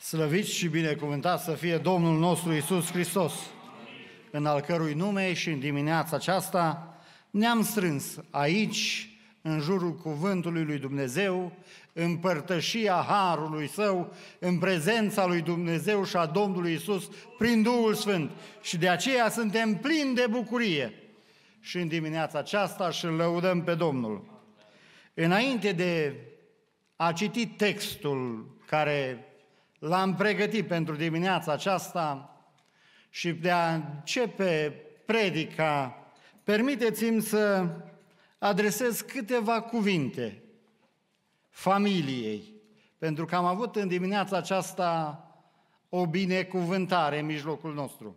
Slăviți și binecuvântat să fie Domnul nostru Isus Hristos, în al cărui nume și în dimineața aceasta ne-am strâns aici, în jurul cuvântului lui Dumnezeu, în părtășia harului său, în prezența lui Dumnezeu și a Domnului Isus prin Duhul Sfânt. Și de aceea suntem plini de bucurie. Și în dimineața aceasta și îl lăudăm pe Domnul. Înainte de a citi textul care l-am pregătit pentru dimineața aceasta și de a începe predica, permiteți-mi să adresez câteva cuvinte familiei, pentru că am avut în dimineața aceasta o binecuvântare în mijlocul nostru.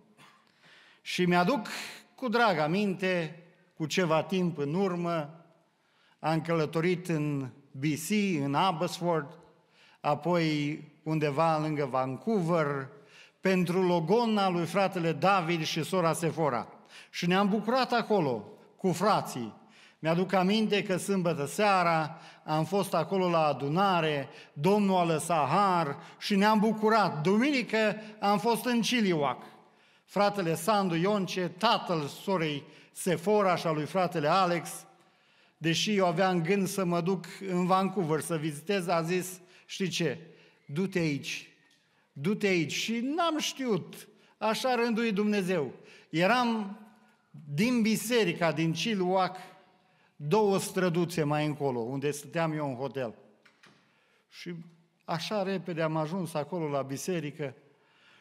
Și mi-aduc cu drag aminte, cu ceva timp în urmă, am călătorit în BC, în Abbotsford, apoi undeva lângă Vancouver, pentru logona lui fratele David și sora Sefora. Și ne-am bucurat acolo, cu frații, mi-aduc aminte că sâmbătă seara am fost acolo la adunare, Domnul a lăsat har și ne-am bucurat. Duminică am fost în Ciliuac. Fratele Sandu Ionce, tatăl sorei Sefora și a lui fratele Alex, deși eu aveam gând să mă duc în Vancouver să vizitez, a zis, știi ce, du-te aici, du-te aici. Și n-am știut, așa rândui Dumnezeu. Eram din biserica, din Ciluac, două străduțe mai încolo, unde stăteam eu în hotel. Și așa repede am ajuns acolo la biserică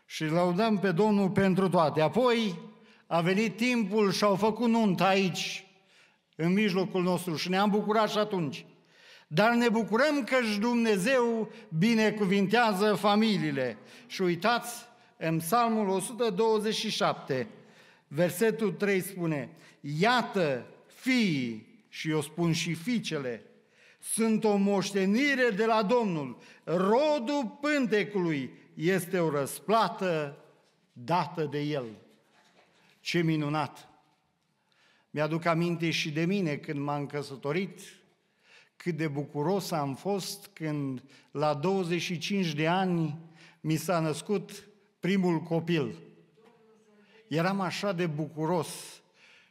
și laudăm pe Domnul pentru toate. Apoi a venit timpul și au făcut nuntă aici, în mijlocul nostru și ne-am bucurat și atunci. Dar ne bucurăm că și Dumnezeu binecuvintează familiile. Și uitați, în Psalmul 127, versetul 3 spune, Iată, fiii și eu spun și fiicele, sunt o moștenire de la Domnul. Rodul pântecului este o răsplată dată de El. Ce minunat! Mi-aduc aminte și de mine când m-am căsătorit, cât de bucuros am fost când la 25 de ani mi s-a născut primul copil. Eram așa de bucuros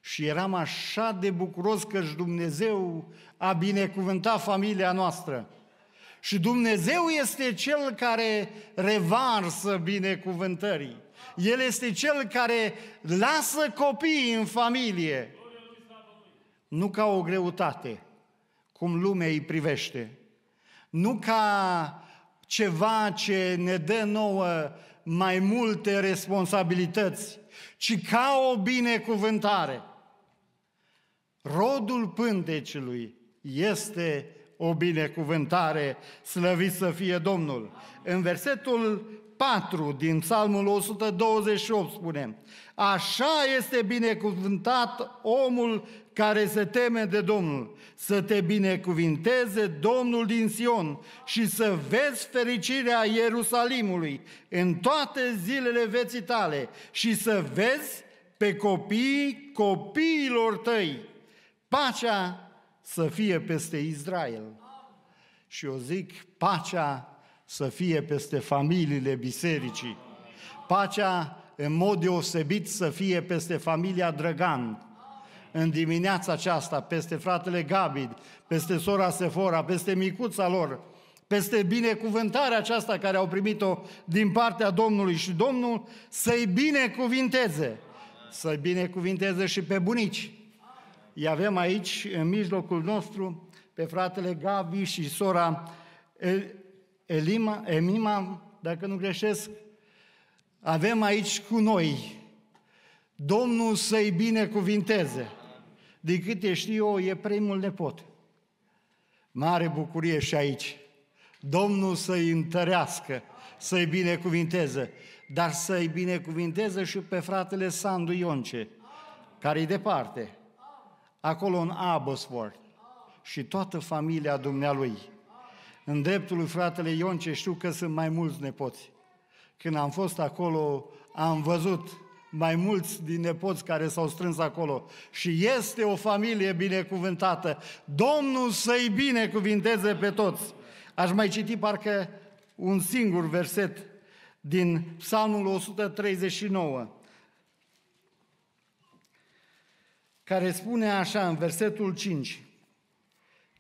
și eram așa de bucuros că și Dumnezeu a binecuvântat familia noastră. Și Dumnezeu este Cel care revarsă binecuvântării. El este Cel care lasă copiii în familie. Nu ca o greutate, cum lumea îi privește. Nu ca ceva ce ne dă nouă mai multe responsabilități, ci ca o binecuvântare. Rodul pântecelui este o binecuvântare, slăvit să fie Domnul. În versetul 4 din Psalmul 128 spunem, Așa este binecuvântat omul care se teme de Domnul, să te binecuvinteze Domnul din Sion și să vezi fericirea Ierusalimului în toate zilele veții tale și să vezi pe copiii copiilor tăi Pacea să fie peste Israel. Și eu zic, pacea să fie peste familiile bisericii. Pacea în mod deosebit să fie peste familia Drăgan, în dimineața aceasta, peste fratele Gabid, peste sora Sefora, peste micuța lor, peste binecuvântarea aceasta care au primit-o din partea Domnului și Domnul să-i binecuvinteze, să-i binecuvinteze și pe bunici, îi avem aici, în mijlocul nostru, pe fratele Gavi și sora Elima, Emima, dacă nu greșesc, avem aici cu noi. Domnul să-i binecuvinteze. Din câte știu eu, e primul nepot. Mare bucurie și aici. Domnul să-i întărească, să-i binecuvinteze, dar să-i binecuvinteze și pe fratele Sandu Ionce, care e departe acolo în Abbotsford și toată familia dumnealui. În dreptul lui fratele ce știu că sunt mai mulți nepoți. Când am fost acolo, am văzut mai mulți din nepoți care s-au strâns acolo. Și este o familie binecuvântată. Domnul să-i binecuvinteze pe toți. Aș mai citi parcă un singur verset din Psalmul 139. care spune așa în versetul 5.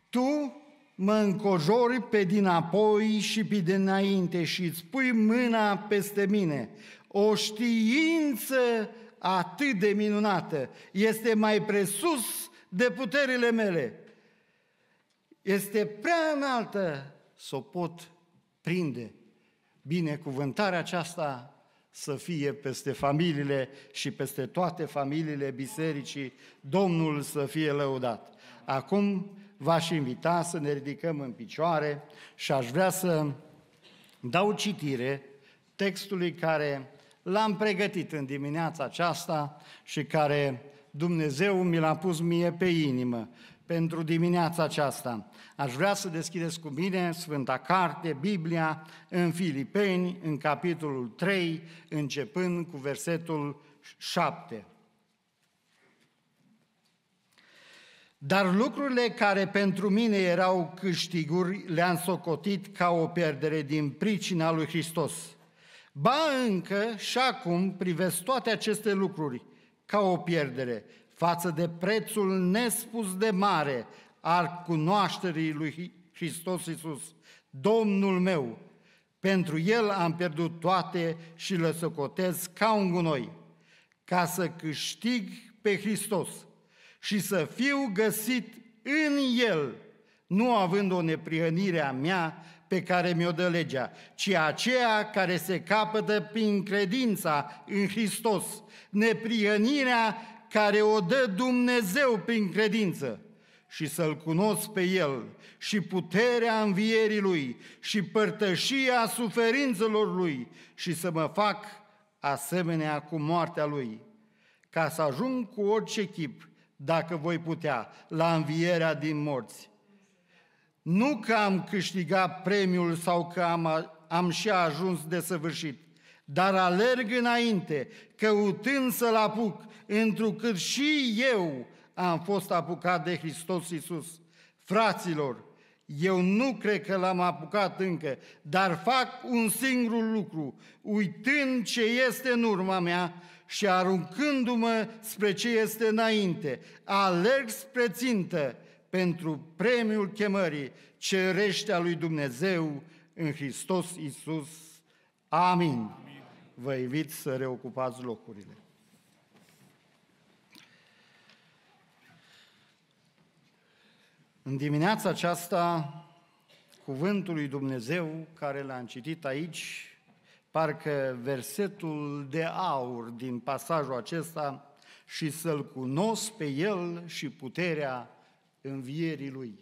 Tu mă încojori pe dinapoi și pe dinainte și îți pui mâna peste mine. O știință atât de minunată este mai presus de puterile mele. Este prea înaltă să o pot prinde. Binecuvântarea aceasta să fie peste familiile și peste toate familiile bisericii, Domnul să fie lăudat. Acum v-aș invita să ne ridicăm în picioare și aș vrea să dau citire textului care l-am pregătit în dimineața aceasta și care Dumnezeu mi l-a pus mie pe inimă pentru dimineața aceasta. Aș vrea să deschideți cu mine Sfânta Carte, Biblia, în Filipeni, în capitolul 3, începând cu versetul 7. Dar lucrurile care pentru mine erau câștiguri le-am socotit ca o pierdere din pricina lui Hristos. Ba încă și acum privesc toate aceste lucruri ca o pierdere față de prețul nespus de mare al cunoașterii lui Hristos Iisus, Domnul meu, pentru El am pierdut toate și le socotez ca un gunoi, ca să câștig pe Hristos și să fiu găsit în El, nu având o neprihănire a mea pe care mi-o dă legea, ci aceea care se capătă prin credința în Hristos, neprihănirea care o dă Dumnezeu prin credință și să-L cunosc pe El și puterea învierii Lui și părtășia suferințelor Lui și să mă fac asemenea cu moartea Lui, ca să ajung cu orice chip, dacă voi putea, la învierea din morți. Nu că am câștigat premiul sau că am, am și ajuns de săvârșit, dar alerg înainte, căutând să-l apuc, întrucât și eu am fost apucat de Hristos Iisus. Fraților, eu nu cred că l-am apucat încă, dar fac un singur lucru, uitând ce este în urma mea și aruncându-mă spre ce este înainte. Alerg spre țintă pentru premiul chemării cereștea lui Dumnezeu în Hristos Isus. Amin. Amin. Vă invit să reocupați locurile. În dimineața aceasta, cuvântul lui Dumnezeu care l-am citit aici, parcă versetul de aur din pasajul acesta, și să-L cunosc pe El și puterea învierii Lui.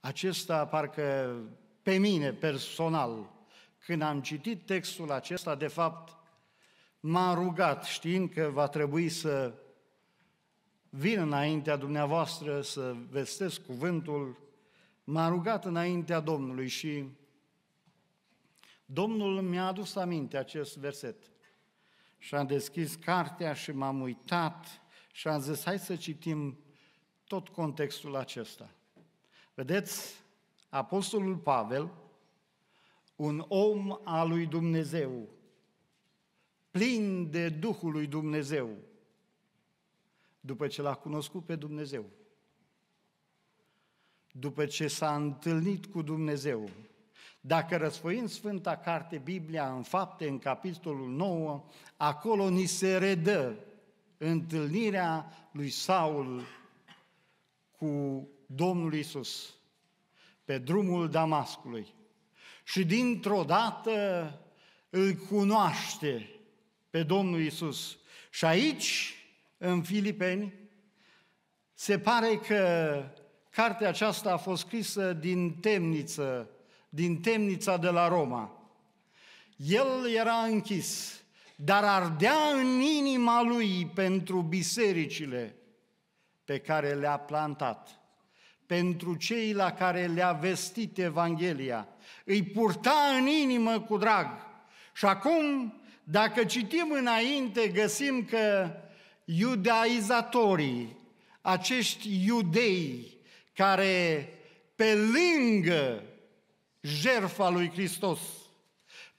Acesta parcă pe mine personal, când am citit textul acesta, de fapt, m-a rugat știind că va trebui să vin înaintea dumneavoastră să vestesc cuvântul, m-a rugat înaintea Domnului și Domnul mi-a adus aminte acest verset. Și am deschis cartea și m-am uitat și am zis, hai să citim tot contextul acesta. Vedeți, Apostolul Pavel, un om al lui Dumnezeu, plin de Duhul lui Dumnezeu, după ce l-a cunoscut pe Dumnezeu, după ce s-a întâlnit cu Dumnezeu. Dacă răsfoim Sfânta Carte Biblia în fapte, în capitolul 9, acolo ni se redă întâlnirea lui Saul cu Domnul Isus pe drumul Damascului. Și dintr-o dată îl cunoaște pe Domnul Isus. Și aici în Filipeni. Se pare că cartea aceasta a fost scrisă din temniță, din temnița de la Roma. El era închis, dar ardea în inima lui pentru bisericile pe care le-a plantat, pentru cei la care le-a vestit Evanghelia. Îi purta în inimă cu drag. Și acum, dacă citim înainte, găsim că iudaizatorii, acești iudei care pe lângă jerfa lui Hristos,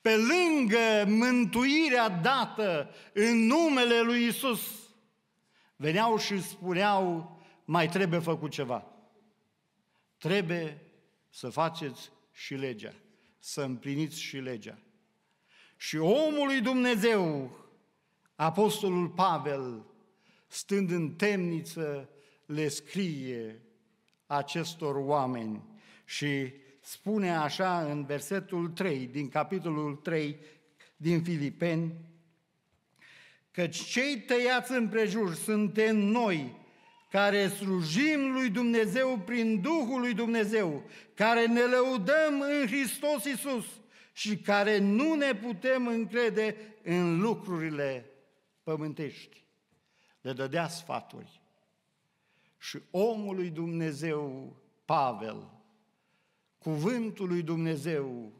pe lângă mântuirea dată în numele lui Isus, veneau și spuneau, mai trebuie făcut ceva. Trebuie să faceți și legea, să împliniți și legea. Și omul lui Dumnezeu, Apostolul Pavel, stând în temniță, le scrie acestor oameni și spune așa în versetul 3 din capitolul 3 din Filipeni, căci cei tăiați împrejur suntem noi, care slujim lui Dumnezeu prin Duhul lui Dumnezeu, care ne lăudăm în Hristos Isus și care nu ne putem încrede în lucrurile pământești le dădea sfaturi. Și omul lui Dumnezeu, Pavel, cuvântul lui Dumnezeu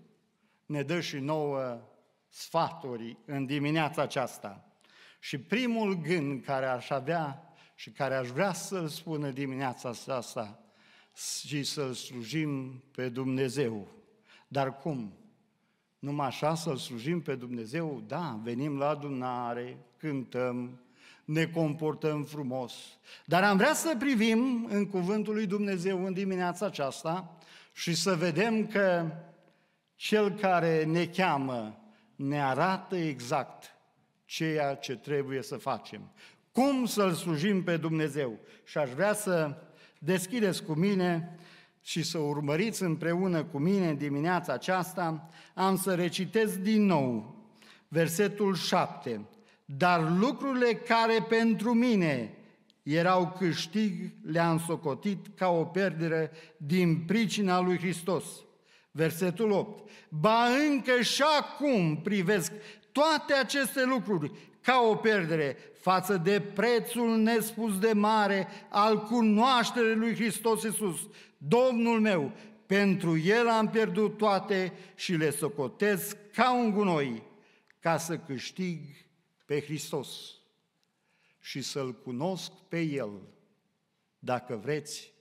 ne dă și nouă sfaturi în dimineața aceasta. Și primul gând care aș avea și care aș vrea să-l spună dimineața asta și să-L slujim pe Dumnezeu. Dar cum? Numai așa să-L slujim pe Dumnezeu? Da, venim la adunare, cântăm, ne comportăm frumos. Dar am vrea să privim în Cuvântul lui Dumnezeu în dimineața aceasta și să vedem că Cel care ne cheamă ne arată exact ceea ce trebuie să facem. Cum să-L slujim pe Dumnezeu? Și aș vrea să deschideți cu mine și să urmăriți împreună cu mine în dimineața aceasta, am să recitesc din nou versetul 7 dar lucrurile care pentru mine erau câștig, le-am socotit ca o pierdere din pricina lui Hristos. Versetul 8. Ba încă și acum privesc toate aceste lucruri ca o pierdere față de prețul nespus de mare al cunoașterii lui Hristos Iisus, Domnul meu, pentru El am pierdut toate și le socotesc ca un gunoi, ca să câștig pe Hristos și să-L cunosc pe El, dacă vreți,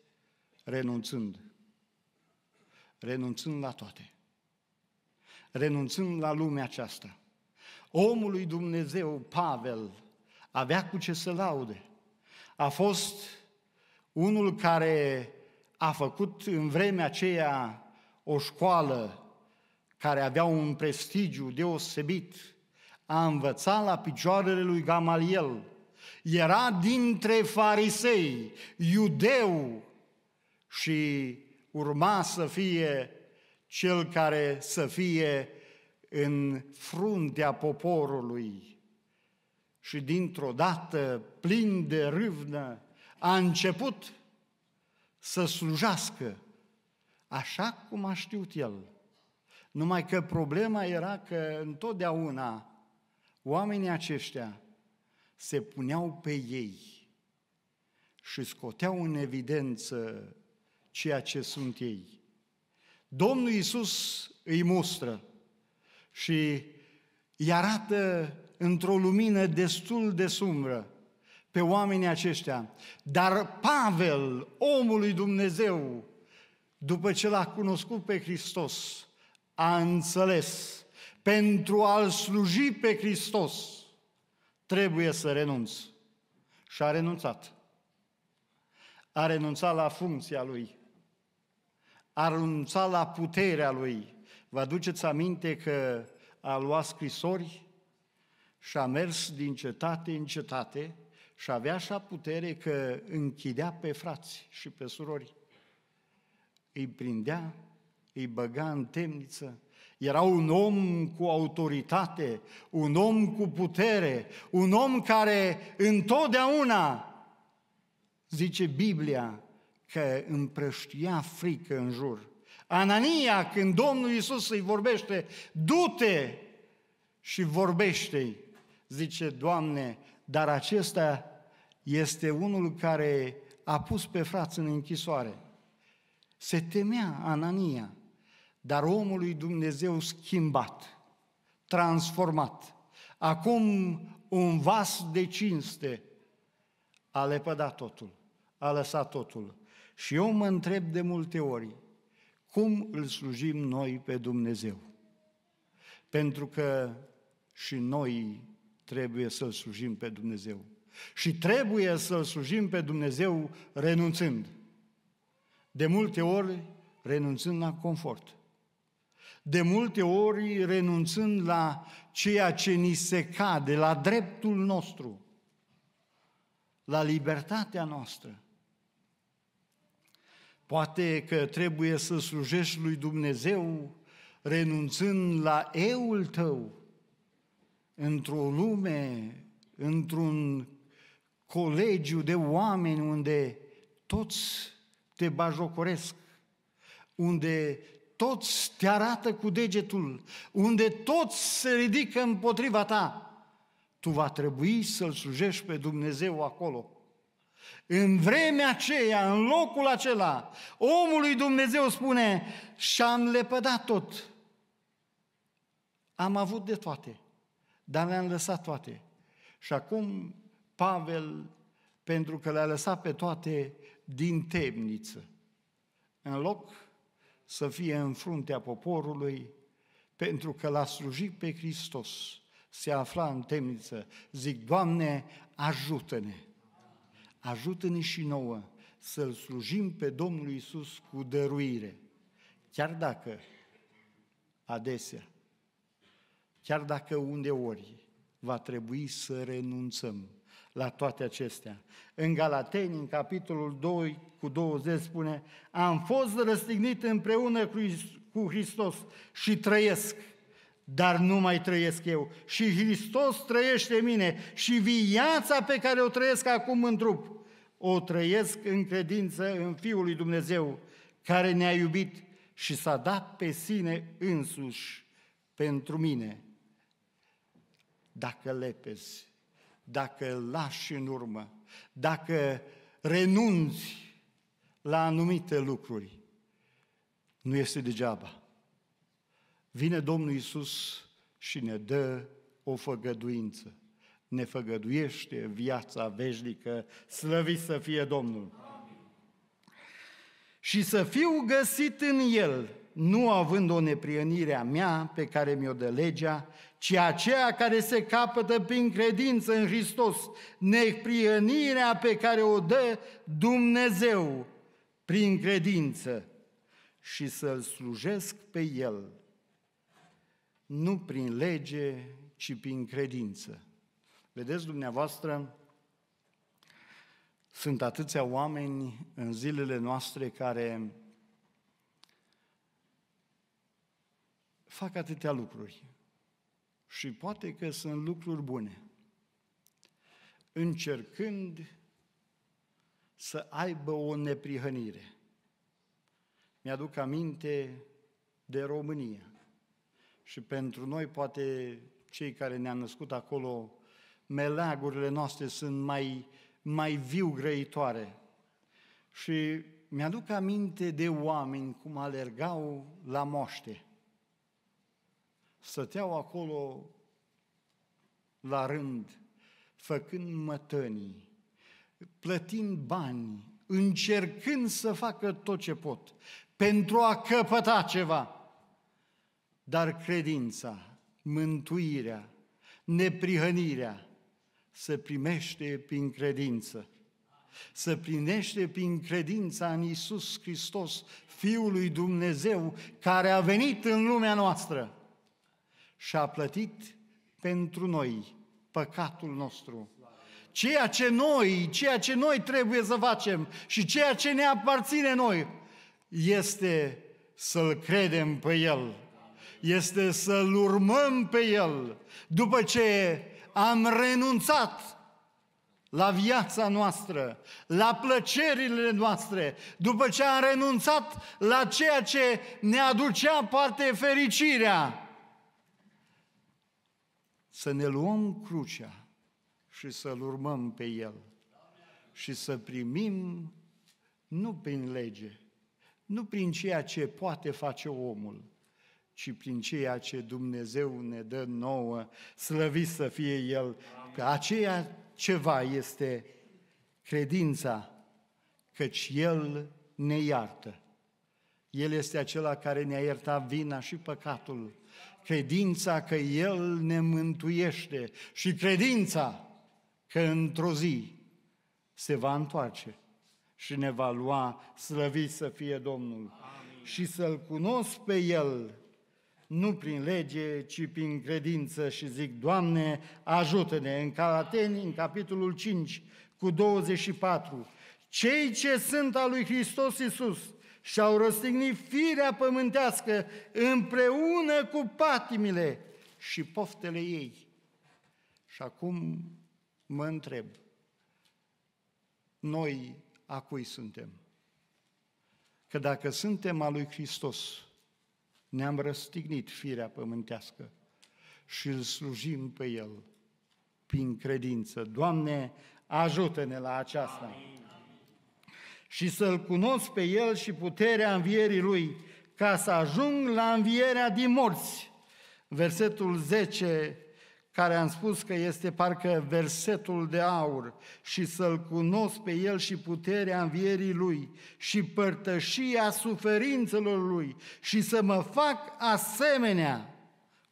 renunțând. Renunțând la toate. Renunțând la lumea aceasta. Omul lui Dumnezeu, Pavel, avea cu ce să laude. A fost unul care a făcut în vremea aceea o școală care avea un prestigiu deosebit, a învățat la picioarele lui Gamaliel. Era dintre farisei, iudeu și urma să fie cel care să fie în fruntea poporului. Și dintr-o dată, plin de râvnă, a început să slujească așa cum a știut el. Numai că problema era că întotdeauna Oamenii aceștia se puneau pe ei și scoteau în evidență ceea ce sunt ei. Domnul Iisus îi mustră și îi arată într-o lumină destul de sumbră pe oamenii aceștia. Dar Pavel, omul lui Dumnezeu, după ce l-a cunoscut pe Hristos, a înțeles pentru a-L sluji pe Hristos, trebuie să renunț. Și a renunțat. A renunțat la funcția lui. A renunțat la puterea lui. Vă aduceți aminte că a luat scrisori și a mers din cetate în cetate și avea așa putere că închidea pe frați și pe surori. Îi prindea, îi băga în temniță, era un om cu autoritate, un om cu putere, un om care întotdeauna, zice Biblia, că împrăștia frică în jur. Anania, când Domnul Iisus îi vorbește, du-te și vorbește-i, zice, Doamne, dar acesta este unul care a pus pe frață în închisoare. Se temea Anania dar omul lui Dumnezeu schimbat, transformat, acum un vas de cinste, a lepădat totul, a lăsat totul. Și eu mă întreb de multe ori, cum îl slujim noi pe Dumnezeu? Pentru că și noi trebuie să-L slujim pe Dumnezeu. Și trebuie să-L slujim pe Dumnezeu renunțând. De multe ori renunțând la confort de multe ori renunțând la ceea ce ni se cade, la dreptul nostru, la libertatea noastră. Poate că trebuie să slujești lui Dumnezeu renunțând la euul tău într-o lume, într-un colegiu de oameni unde toți te bajocoresc, unde toți te arată cu degetul, unde toți se ridică împotriva ta, tu va trebui să-L slujești pe Dumnezeu acolo. În vremea aceea, în locul acela, omului Dumnezeu spune, și-am lepădat tot. Am avut de toate, dar le-am lăsat toate. Și acum Pavel, pentru că le-a lăsat pe toate din temniță, în loc să fie în fruntea poporului, pentru că l-a slujit pe Hristos, se afla în temniță. Zic, Doamne, ajută-ne! Ajută-ne și nouă să-L slujim pe Domnul Isus cu dăruire. Chiar dacă, adesea, chiar dacă undeori va trebui să renunțăm, la toate acestea. În Galateni, în capitolul 2 cu 20 spune, am fost răstignit împreună cu Hristos și trăiesc, dar nu mai trăiesc eu. Și Hristos trăiește mine și viața pe care o trăiesc acum în trup, o trăiesc în credință în Fiul lui Dumnezeu, care ne-a iubit și s-a dat pe sine însuși pentru mine. Dacă lepezi dacă îl lași în urmă, dacă renunți la anumite lucruri, nu este degeaba. Vine Domnul Isus și ne dă o făgăduință. Ne făgăduiește viața veșnică, slăvit să fie Domnul. Amin. Și să fiu găsit în El, nu având o neprienire a mea pe care mi-o dă legea, ci aceea care se capătă prin credință în Hristos, neprienirea pe care o dă Dumnezeu prin credință și să-L slujesc pe El, nu prin lege, ci prin credință. Vedeți dumneavoastră, sunt atâția oameni în zilele noastre care fac atâtea lucruri și poate că sunt lucruri bune, încercând să aibă o neprihănire. Mi-aduc aminte de România și pentru noi, poate cei care ne-am născut acolo, meleagurile noastre sunt mai, mai viu grăitoare. Și mi-aduc aminte de oameni cum alergau la moște stăteau acolo la rând, făcând mătănii, plătind bani, încercând să facă tot ce pot pentru a căpăta ceva. Dar credința, mântuirea, neprihănirea se primește prin credință. Se primește prin credința în Isus Hristos, Fiul lui Dumnezeu, care a venit în lumea noastră și a plătit pentru noi păcatul nostru. Ceea ce noi, ceea ce noi trebuie să facem și ceea ce ne aparține noi este să-L credem pe El, este să-L urmăm pe El. După ce am renunțat la viața noastră, la plăcerile noastre, după ce am renunțat la ceea ce ne aducea parte fericirea, să ne luăm crucea și să-L urmăm pe El și să primim nu prin lege, nu prin ceea ce poate face omul, ci prin ceea ce Dumnezeu ne dă nouă, slăvit să fie El, că aceea ceva este credința, căci El ne iartă. El este acela care ne-a iertat vina și păcatul credința că El ne mântuiește și credința că într-o zi se va întoarce și ne va lua slăvit să fie Domnul. Amin. Și să-L cunosc pe El, nu prin lege, ci prin credință și zic, Doamne, ajută-ne! În Calateni, în capitolul 5, cu 24, cei ce sunt al lui Hristos Iisus, și-au răstignit firea pământească împreună cu patimile și poftele ei. Și acum mă întreb, noi a cui suntem? Că dacă suntem a lui Hristos, ne-am răstignit firea pământească și îl slujim pe El prin credință. Doamne, ajută-ne la aceasta! Amin și să-L cunosc pe El și puterea învierii Lui, ca să ajung la învierea din morți. Versetul 10, care am spus că este parcă versetul de aur, și să-L cunosc pe El și puterea învierii Lui și părtășia suferințelor Lui și să mă fac asemenea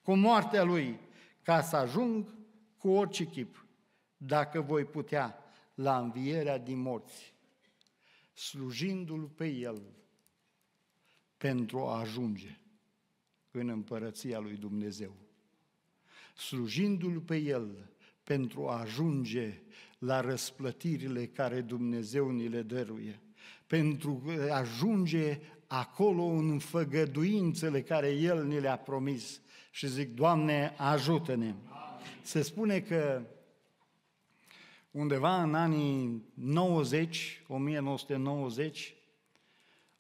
cu moartea Lui, ca să ajung cu orice chip, dacă voi putea, la învierea din morți slujindu-L pe El pentru a ajunge în împărăția lui Dumnezeu. Slujindu-L pe El pentru a ajunge la răsplătirile care Dumnezeu ni le dăruie, pentru a ajunge acolo în făgăduințele care El ni le-a promis. Și zic, Doamne, ajută-ne! Se spune că undeva în anii 90, 1990,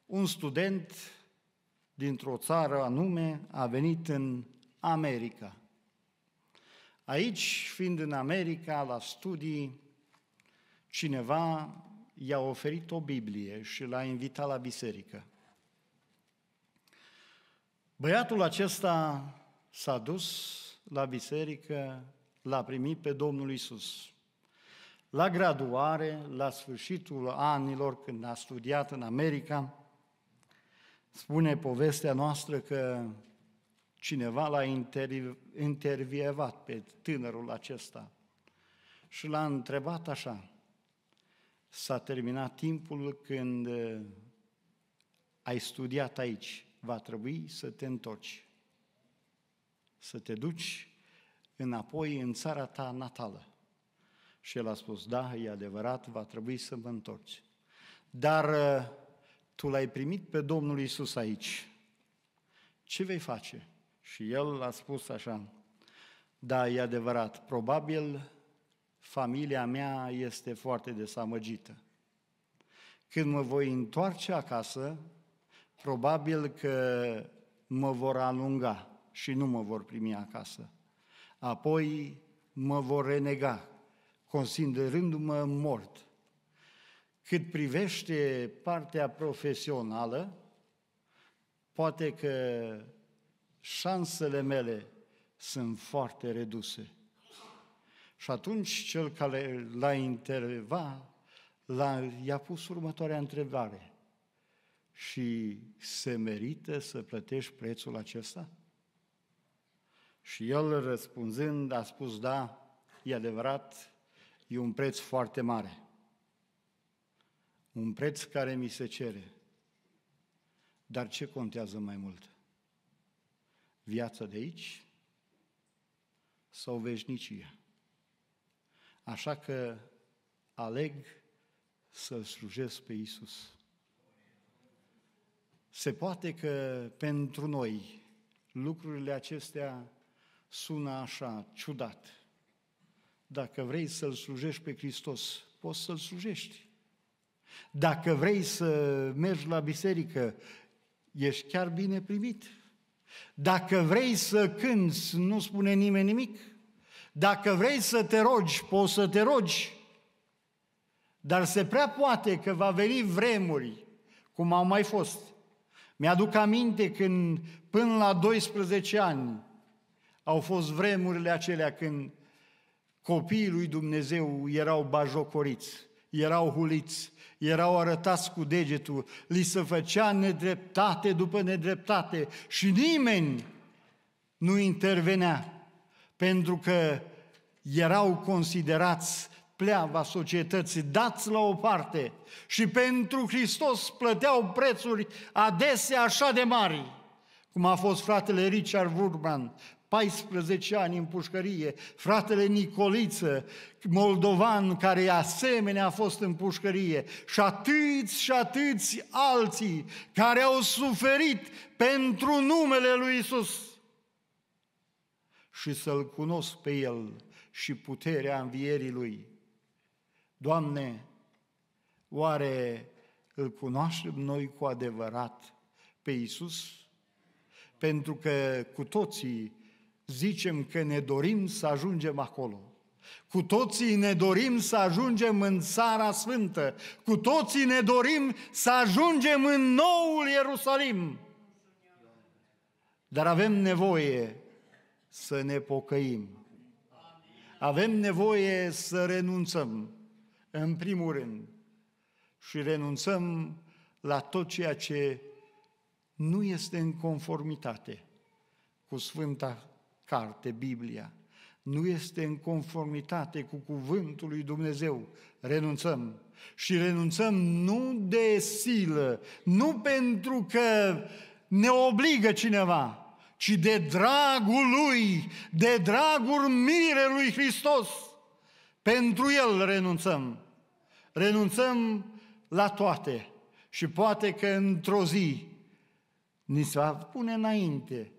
un student dintr-o țară anume a venit în America. Aici, fiind în America, la studii, cineva i-a oferit o Biblie și l-a invitat la biserică. Băiatul acesta s-a dus la biserică, l-a primit pe Domnul Isus la graduare, la sfârșitul anilor, când a studiat în America, spune povestea noastră că cineva l-a intervievat pe tânărul acesta și l-a întrebat așa, s-a terminat timpul când uh, ai studiat aici, va trebui să te întorci, să te duci înapoi în țara ta natală. Și el a spus, da, e adevărat, va trebui să mă întorci. Dar uh, tu l-ai primit pe Domnul Isus aici. Ce vei face? Și el a spus așa, da, e adevărat, probabil familia mea este foarte desamăgită. Când mă voi întoarce acasă, probabil că mă vor alunga și nu mă vor primi acasă. Apoi mă vor renega considerându-mă mort. Cât privește partea profesională, poate că șansele mele sunt foarte reduse. Și atunci cel care l-a intervat, l-a, i-a pus următoarea întrebare. Și se merită să plătești prețul acesta? Și el răspunzând a spus, da, e adevărat, E un preț foarte mare. Un preț care mi se cere. Dar ce contează mai mult? Viața de aici sau veșnicia? Așa că aleg să-L slujesc pe Iisus. Se poate că pentru noi lucrurile acestea sună așa ciudat. Dacă vrei să-L slujești pe Hristos, poți să-L slujești. Dacă vrei să mergi la biserică, ești chiar bine primit. Dacă vrei să cânți, nu spune nimeni nimic. Dacă vrei să te rogi, poți să te rogi. Dar se prea poate că va veni vremuri, cum au mai fost. Mi-aduc aminte când până la 12 ani au fost vremurile acelea când Copiii lui Dumnezeu erau bajocoriți, erau huliți, erau arătați cu degetul, li se făcea nedreptate după nedreptate și nimeni nu intervenea, pentru că erau considerați pleava societății, dați la o parte și pentru Hristos plăteau prețuri adesea așa de mari, cum a fost fratele Richard Wurman, 14 ani în pușcărie, fratele Nicoliță, moldovan, care asemenea a fost în pușcărie, și atâți și atâți alții care au suferit pentru numele lui Isus. Și să-L cunosc pe El și puterea învierii Lui. Doamne, oare îl cunoaștem noi cu adevărat pe Isus? Pentru că cu toții zicem că ne dorim să ajungem acolo. Cu toții ne dorim să ajungem în Țara Sfântă. Cu toții ne dorim să ajungem în Noul Ierusalim. Dar avem nevoie să ne pocăim. Avem nevoie să renunțăm, în primul rând, și renunțăm la tot ceea ce nu este în conformitate cu Sfânta carte, Biblia, nu este în conformitate cu cuvântul lui Dumnezeu, renunțăm. Și renunțăm nu de silă, nu pentru că ne obligă cineva, ci de dragul lui, de dragul mirelui Hristos. Pentru el renunțăm. Renunțăm la toate. Și poate că într-o zi ni se va pune înainte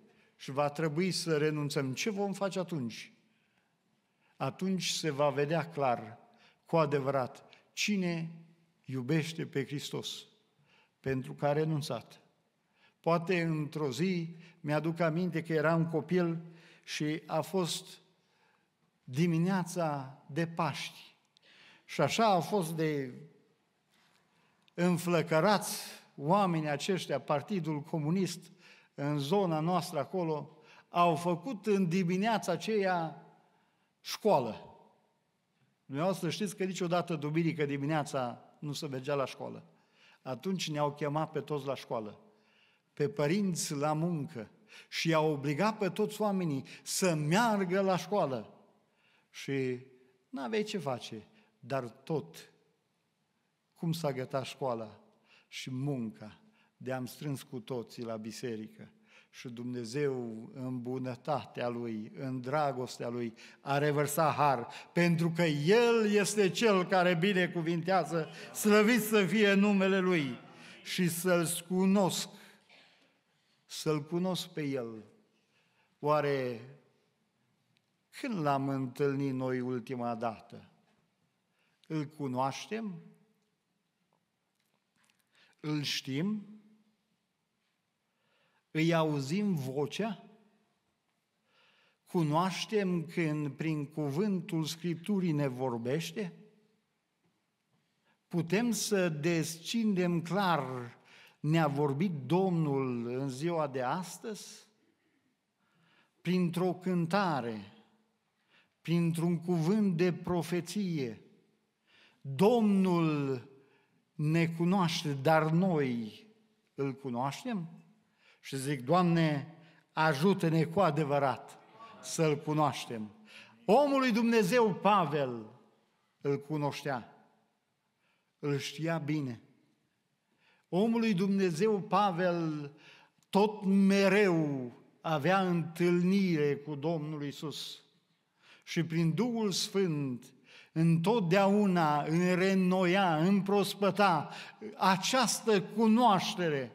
și va trebui să renunțăm, ce vom face atunci? Atunci se va vedea clar, cu adevărat, cine iubește pe Hristos, pentru că a renunțat. Poate într-o zi mi-aduc aminte că eram copil și a fost dimineața de Paști. Și așa au fost de înflăcărați oamenii aceștia, Partidul Comunist, în zona noastră acolo, au făcut în dimineața aceea școală. Dumneavoastră știți că niciodată duminică dimineața nu se mergea la școală. Atunci ne-au chemat pe toți la școală, pe părinți la muncă și i-au obligat pe toți oamenii să meargă la școală. Și nu aveai ce face, dar tot cum s-a gătat școala și munca de-am strâns cu toții la biserică. Și Dumnezeu, în bunătatea Lui, în dragostea Lui, a revărsat har, pentru că El este Cel care binecuvintează, slăvit să fie numele Lui și să-L cunosc, să-L cunosc pe El. Oare când l-am întâlnit noi ultima dată? Îl cunoaștem? Îl știm? Îi auzim vocea? Cunoaștem când prin cuvântul Scripturii ne vorbește? Putem să descindem clar ne-a vorbit Domnul în ziua de astăzi? Printr-o cântare, printr-un cuvânt de profeție, Domnul ne cunoaște, dar noi îl cunoaștem? și zic, Doamne, ajută-ne cu adevărat să-L cunoaștem. Omul lui Dumnezeu, Pavel, îl cunoștea, îl știa bine. Omul lui Dumnezeu, Pavel, tot mereu avea întâlnire cu Domnul Isus. Și prin Duhul Sfânt, întotdeauna în prospăta această cunoaștere.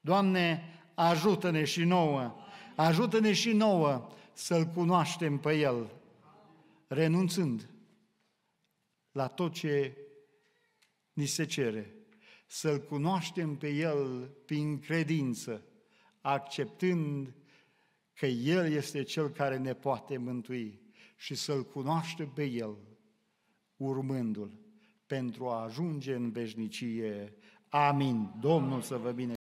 Doamne, ajută-ne și nouă, ajută-ne și nouă să-L cunoaștem pe El, renunțând la tot ce ni se cere, să-L cunoaștem pe El prin credință, acceptând că El este Cel care ne poate mântui și să-L cunoaștem pe El, urmându-L, pentru a ajunge în veșnicie. Amin. Domnul să vă bine.